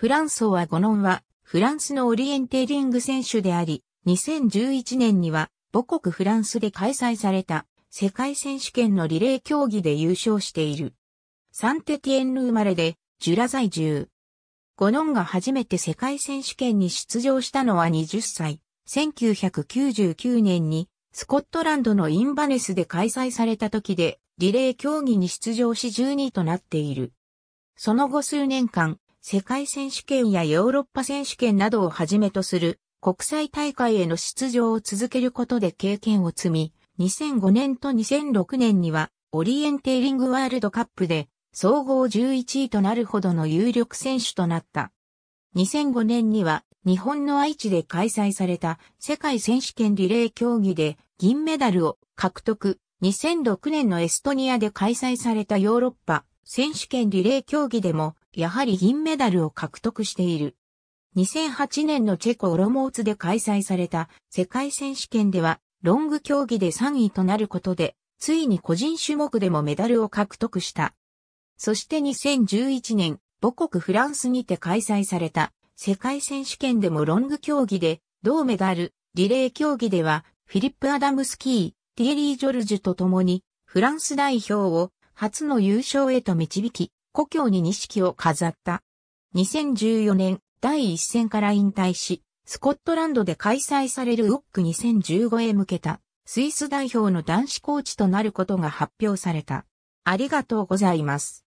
フランソワ・ゴノンは、フランスのオリエンテーリング選手であり、2011年には、母国フランスで開催された、世界選手権のリレー競技で優勝している。サンテティエンヌ生まれで、ジュラ在住。ゴノンが初めて世界選手権に出場したのは20歳。1999年に、スコットランドのインバネスで開催された時で、リレー競技に出場し12位となっている。その後数年間、世界選手権やヨーロッパ選手権などをはじめとする国際大会への出場を続けることで経験を積み、2005年と2006年にはオリエンテーリングワールドカップで総合11位となるほどの有力選手となった。2005年には日本の愛知で開催された世界選手権リレー競技で銀メダルを獲得。2006年のエストニアで開催されたヨーロッパ選手権リレー競技でもやはり銀メダルを獲得している。2008年のチェコオロモーツで開催された世界選手権では、ロング競技で3位となることで、ついに個人種目でもメダルを獲得した。そして2011年、母国フランスにて開催された世界選手権でもロング競技で、銅メダル、リレー競技では、フィリップ・アダムスキー、ティエリー・ジョルジュと共に、フランス代表を初の優勝へと導き、故郷に錦を飾った。2014年、第一戦から引退し、スコットランドで開催されるウォック2015へ向けた、スイス代表の男子コーチとなることが発表された。ありがとうございます。